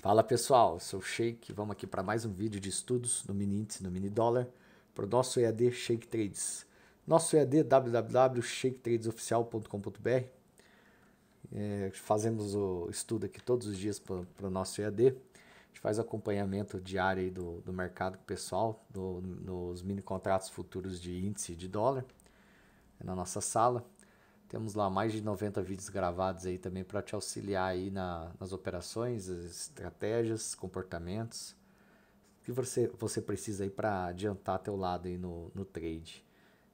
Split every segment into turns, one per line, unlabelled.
Fala pessoal, sou o Sheik, vamos aqui para mais um vídeo de estudos no mini índice, no mini dólar, para o nosso EAD Shake Trades. Nosso EAD www.shaketradesoficial.com.br. É, fazemos o estudo aqui todos os dias para o nosso EAD. A gente faz acompanhamento diário do, do mercado pessoal, do, nos mini contratos futuros de índice de dólar, na nossa sala. Temos lá mais de 90 vídeos gravados aí também para te auxiliar aí na, nas operações, estratégias, comportamentos que você, você precisa aí para adiantar teu lado aí no, no trade.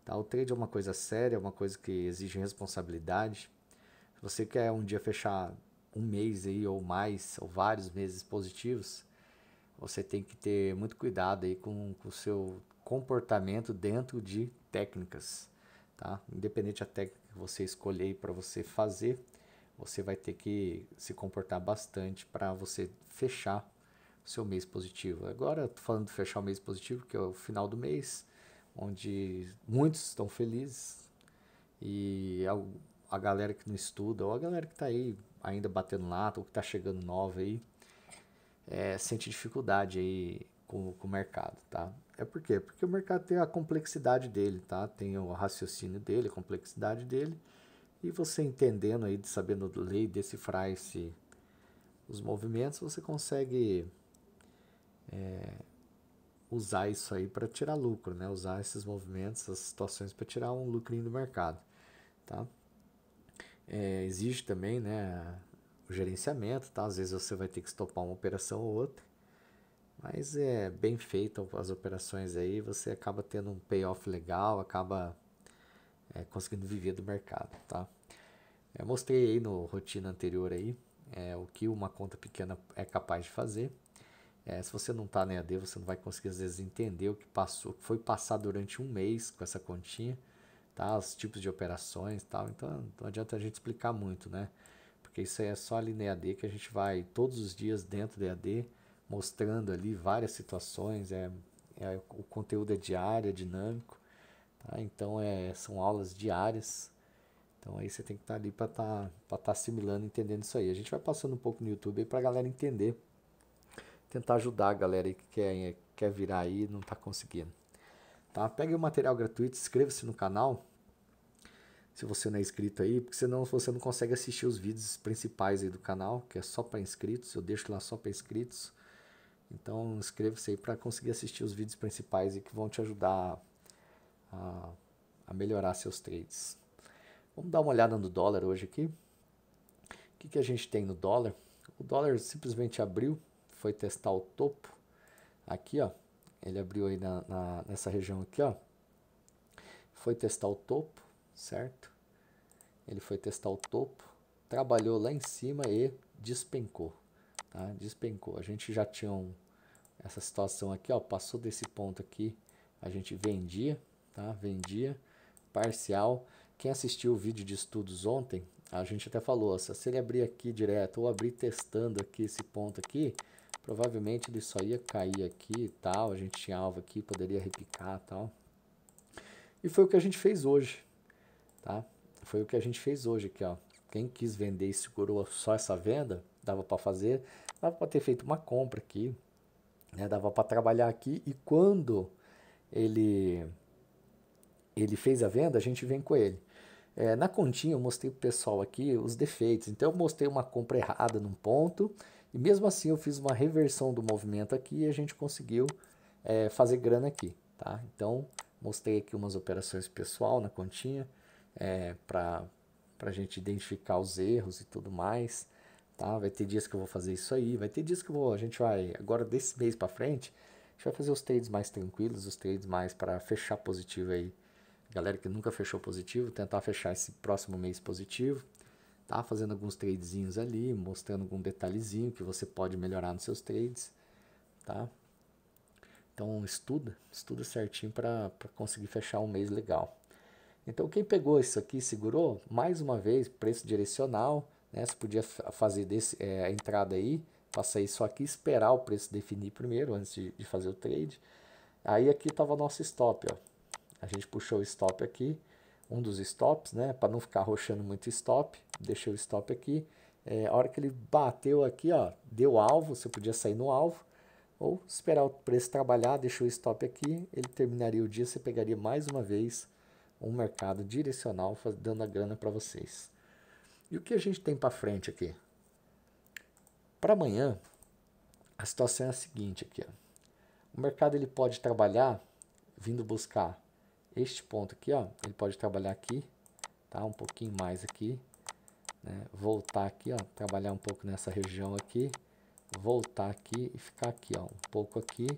Tá? O trade é uma coisa séria, é uma coisa que exige responsabilidade. Se você quer um dia fechar um mês aí ou mais, ou vários meses positivos, você tem que ter muito cuidado aí com o seu comportamento dentro de técnicas tá? Independente da técnica que você escolher para você fazer, você vai ter que se comportar bastante para você fechar o seu mês positivo. Agora, tô falando de fechar o mês positivo, que é o final do mês, onde muitos estão felizes e a, a galera que não estuda, ou a galera que está aí ainda batendo lata, ou que está chegando nova aí, é, sente dificuldade aí com, com o mercado, tá? É por quê? Porque o mercado tem a complexidade dele, tá? Tem o raciocínio dele, a complexidade dele. E você entendendo aí, sabendo ler, decifrar esse, os movimentos, você consegue é, usar isso aí para tirar lucro, né? Usar esses movimentos, essas situações para tirar um lucrinho do mercado, tá? É, exige também, né? O gerenciamento, tá? Às vezes você vai ter que estopar uma operação ou outra mas é bem feito as operações aí, você acaba tendo um payoff legal, acaba é, conseguindo viver do mercado, tá? Eu é, mostrei aí no rotina anterior aí é, o que uma conta pequena é capaz de fazer. É, se você não está na EAD, você não vai conseguir às vezes entender o que passou, o que foi passar durante um mês com essa continha, tá? Os tipos de operações, tal. Então não adianta a gente explicar muito, né? Porque isso aí é só ali na EAD que a gente vai todos os dias dentro da EAD mostrando ali várias situações, é, é o conteúdo é diário, é dinâmico, tá? então é, são aulas diárias, então aí você tem que estar tá ali para estar tá, tá assimilando, entendendo isso aí. A gente vai passando um pouco no YouTube para a galera entender, tentar ajudar a galera que quer, é, quer virar aí e não está conseguindo. Tá? Pegue o material gratuito, inscreva-se no canal, se você não é inscrito aí, porque senão você não consegue assistir os vídeos principais aí do canal, que é só para inscritos, eu deixo lá só para inscritos. Então inscreva-se aí para conseguir assistir os vídeos principais e que vão te ajudar a, a, melhorar seus trades. Vamos dar uma olhada no dólar hoje aqui. O que, que a gente tem no dólar? O dólar simplesmente abriu, foi testar o topo. Aqui, ó, ele abriu aí na, na, nessa região aqui, ó. Foi testar o topo, certo? Ele foi testar o topo, trabalhou lá em cima e despencou. Tá? Despencou. A gente já tinha um, essa situação aqui, ó, passou desse ponto aqui, a gente vendia, tá? Vendia parcial. Quem assistiu o vídeo de estudos ontem, a gente até falou, ó, se ele abrir aqui direto ou abrir testando aqui esse ponto aqui, provavelmente ele só ia cair aqui e tal, a gente tinha alvo aqui, poderia repicar e tal. E foi o que a gente fez hoje, tá? Foi o que a gente fez hoje aqui, ó. Quem quis vender e segurou só essa venda, dava para fazer, dava para ter feito uma compra aqui, né? dava para trabalhar aqui e quando ele ele fez a venda, a gente vem com ele. É, na continha eu mostrei para o pessoal aqui os defeitos, então eu mostrei uma compra errada num ponto e mesmo assim eu fiz uma reversão do movimento aqui e a gente conseguiu é, fazer grana aqui, tá? Então mostrei aqui umas operações pessoal na continha é, para a gente identificar os erros e tudo mais tá? Vai ter dias que eu vou fazer isso aí, vai ter dias que eu vou, a gente vai agora desse mês para frente, a gente vai fazer os trades mais tranquilos, os trades mais para fechar positivo aí. Galera que nunca fechou positivo, tentar fechar esse próximo mês positivo, tá? Fazendo alguns tradezinhos ali, mostrando algum detalhezinho que você pode melhorar nos seus trades, tá? Então estuda, estuda certinho para conseguir fechar um mês legal. Então quem pegou isso aqui, segurou, mais uma vez, preço direcional, né? Você podia fazer desse, é, a entrada aí, passar isso aqui, esperar o preço definir primeiro, antes de, de fazer o trade. Aí aqui estava nosso stop, ó. A gente puxou o stop aqui, um dos stops, né? Para não ficar roxando muito stop, deixei o stop aqui. É, a hora que ele bateu aqui, ó, deu alvo, você podia sair no alvo, ou esperar o preço trabalhar, deixou o stop aqui, ele terminaria o dia, você pegaria mais uma vez um mercado direcional dando a grana para vocês. E o que a gente tem para frente aqui? Para amanhã, a situação é a seguinte aqui. Ó. O mercado ele pode trabalhar vindo buscar este ponto aqui, ó, ele pode trabalhar aqui, tá? Um pouquinho mais aqui, né? Voltar aqui, ó, trabalhar um pouco nessa região aqui, voltar aqui e ficar aqui, ó, um pouco aqui.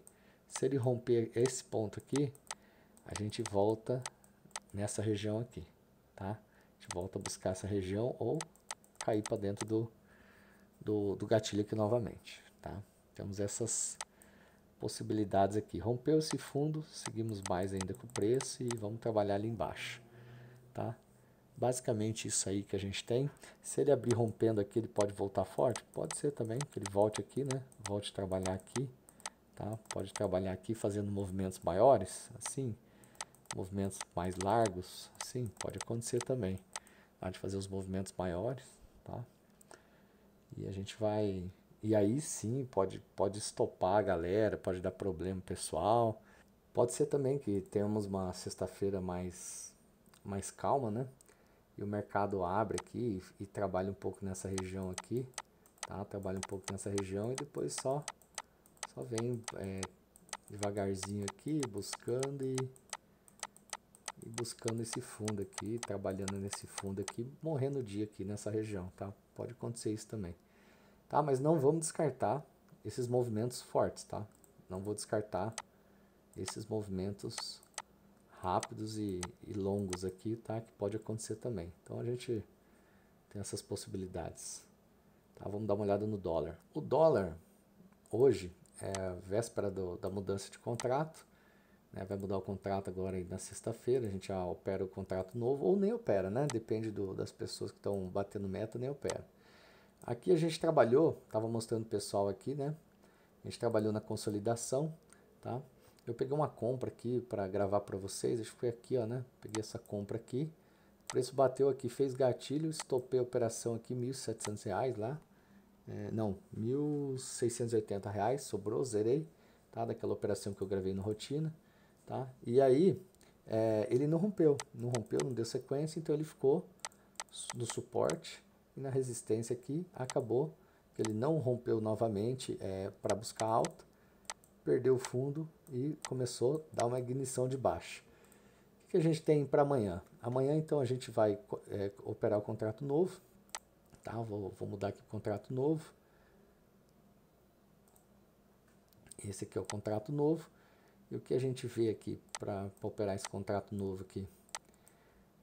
Se ele romper esse ponto aqui, a gente volta nessa região aqui, tá? gente volta a buscar essa região ou cair para dentro do, do, do, gatilho aqui novamente, tá? Temos essas possibilidades aqui. Rompeu esse fundo, seguimos mais ainda com o preço e vamos trabalhar ali embaixo, tá? Basicamente isso aí que a gente tem. Se ele abrir rompendo aqui, ele pode voltar forte? Pode ser também, que ele volte aqui, né? Volte a trabalhar aqui, tá? Pode trabalhar aqui fazendo movimentos maiores, assim movimentos mais largos, assim, pode acontecer também de fazer os movimentos maiores, tá? E a gente vai. E aí sim pode, pode estopar a galera, pode dar problema pessoal. Pode ser também que tenhamos uma sexta-feira mais, mais calma, né? E o mercado abre aqui e, e trabalha um pouco nessa região aqui, tá? Trabalha um pouco nessa região e depois só, só vem é, devagarzinho aqui, buscando e e buscando esse fundo aqui, trabalhando nesse fundo aqui, morrendo o dia aqui nessa região, tá? Pode acontecer isso também. Tá? Mas não vamos descartar esses movimentos fortes, tá? Não vou descartar esses movimentos rápidos e, e longos aqui, tá? Que pode acontecer também. Então a gente tem essas possibilidades. Tá? Vamos dar uma olhada no dólar. O dólar, hoje, é véspera do, da mudança de contrato, né? Vai mudar o contrato agora na sexta-feira, a gente já opera o contrato novo, ou nem opera, né? Depende do, das pessoas que estão batendo meta, nem opera. Aqui a gente trabalhou, estava mostrando o pessoal aqui, né? A gente trabalhou na consolidação, tá? Eu peguei uma compra aqui para gravar para vocês, acho que foi aqui, ó, né? Peguei essa compra aqui, o preço bateu aqui, fez gatilho, estopei a operação aqui, R$ 1.700 lá. É, não, R$ 1.680, sobrou, zerei, tá? Daquela operação que eu gravei no Rotina. Tá? E aí é, ele não rompeu, não rompeu, não deu sequência, então ele ficou no suporte e na resistência aqui acabou que ele não rompeu novamente é, para buscar alta, perdeu o fundo e começou a dar uma ignição de baixa. O que a gente tem para amanhã? Amanhã então a gente vai é, operar o contrato novo, tá? Vou, vou mudar aqui o contrato novo. Esse aqui é o contrato novo e o que a gente vê aqui para operar esse contrato novo aqui?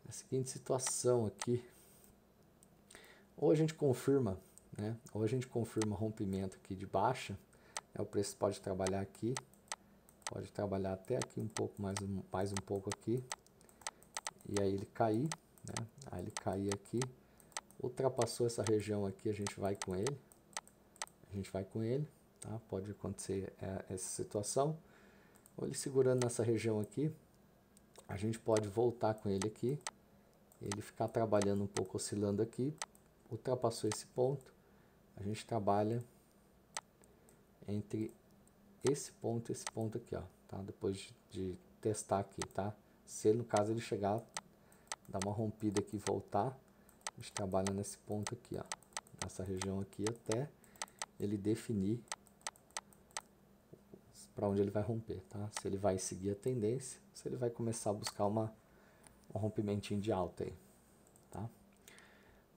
A seguinte situação aqui. Ou a gente confirma, né? Ou a gente confirma rompimento aqui de baixa, né? o preço pode trabalhar aqui, pode trabalhar até aqui um pouco, mais um, mais um pouco aqui, e aí ele cair, né? Aí ele cair aqui, ultrapassou essa região aqui, a gente vai com ele, a gente vai com ele, tá? Pode acontecer é, essa situação ele segurando nessa região aqui, a gente pode voltar com ele aqui, ele ficar trabalhando um pouco, oscilando aqui, ultrapassou esse ponto, a gente trabalha entre esse ponto e esse ponto aqui, ó, tá? Depois de, de testar aqui, tá? Se no caso ele chegar, dar uma rompida aqui e voltar, a gente trabalha nesse ponto aqui, ó, nessa região aqui até ele definir para onde ele vai romper, tá? Se ele vai seguir a tendência, se ele vai começar a buscar uma, um rompimentinho de alta aí, tá?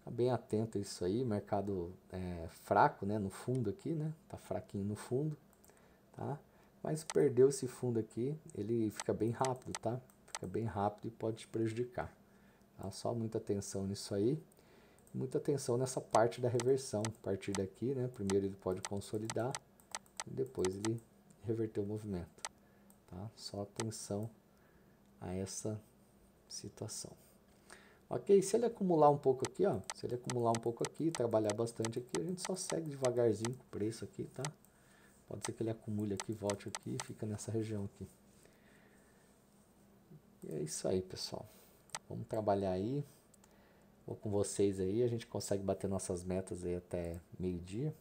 Tá bem atento a isso aí, mercado é, fraco, né, no fundo aqui, né? Tá fraquinho no fundo, tá? Mas perdeu esse fundo aqui, ele fica bem rápido, tá? Fica bem rápido e pode te prejudicar. Tá? Só muita atenção nisso aí. Muita atenção nessa parte da reversão. A partir daqui, né? Primeiro ele pode consolidar e depois ele reverter o movimento. Tá? Só atenção a essa situação. Ok, se ele acumular um pouco aqui, ó, se ele acumular um pouco aqui, trabalhar bastante aqui, a gente só segue devagarzinho com o preço aqui, tá? Pode ser que ele acumule aqui, volte aqui e fica nessa região aqui. E é isso aí, pessoal. Vamos trabalhar aí. Vou com vocês aí, a gente consegue bater nossas metas aí até meio-dia.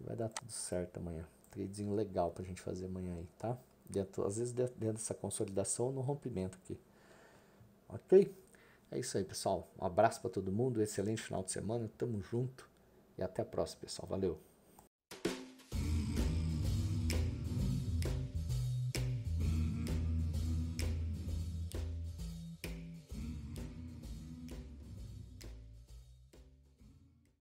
Vai dar tudo certo amanhã tradezinho legal pra gente fazer amanhã aí, tá? Dentro, às vezes dentro dessa consolidação ou no rompimento aqui. Ok? É isso aí, pessoal. Um abraço para todo mundo, excelente final de semana, tamo junto e até a próxima, pessoal. Valeu!